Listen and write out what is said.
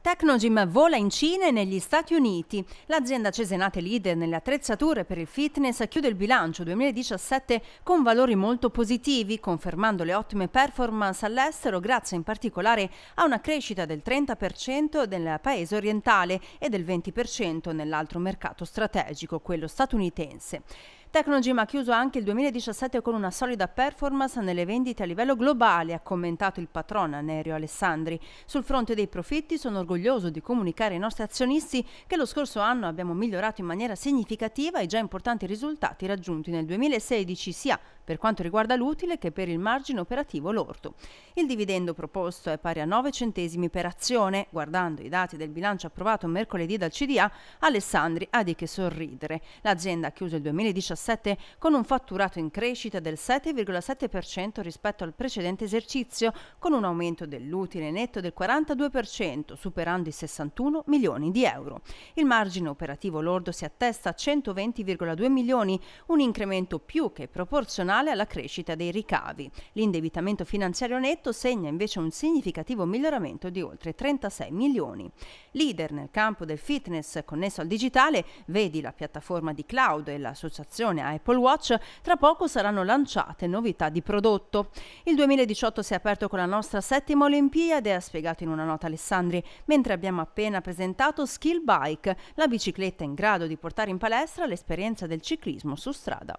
Tecnogym vola in Cina e negli Stati Uniti. L'azienda cesenate leader nelle attrezzature per il fitness chiude il bilancio 2017 con valori molto positivi, confermando le ottime performance all'estero grazie in particolare a una crescita del 30% nel paese orientale e del 20% nell'altro mercato strategico, quello statunitense. Tecnogym ha chiuso anche il 2017 con una solida performance nelle vendite a livello globale, ha commentato il patrono Anerio Alessandri. Sul fronte dei profitti sono orgoglioso di comunicare ai nostri azionisti che lo scorso anno abbiamo migliorato in maniera significativa i già importanti risultati raggiunti nel 2016 sia per quanto riguarda l'utile che per il margine operativo lordo. Il dividendo proposto è pari a 9 centesimi per azione. Guardando i dati del bilancio approvato mercoledì dal CDA, Alessandri ha di che sorridere. L'azienda ha chiuso il 2017 2017 con un fatturato in crescita del 7,7% rispetto al precedente esercizio, con un aumento dell'utile netto del 42%, superando i 61 milioni di euro. Il margine operativo lordo si attesta a 120,2 milioni, un incremento più che proporzionale alla crescita dei ricavi. L'indebitamento finanziario netto segna invece un significativo miglioramento di oltre 36 milioni. Leader nel campo del fitness connesso al digitale, vedi la piattaforma di cloud e l'associazione versione Apple Watch, tra poco saranno lanciate novità di prodotto. Il 2018 si è aperto con la nostra settima Olimpiade, ha spiegato in una nota Alessandri, mentre abbiamo appena presentato Skill Bike, la bicicletta in grado di portare in palestra l'esperienza del ciclismo su strada.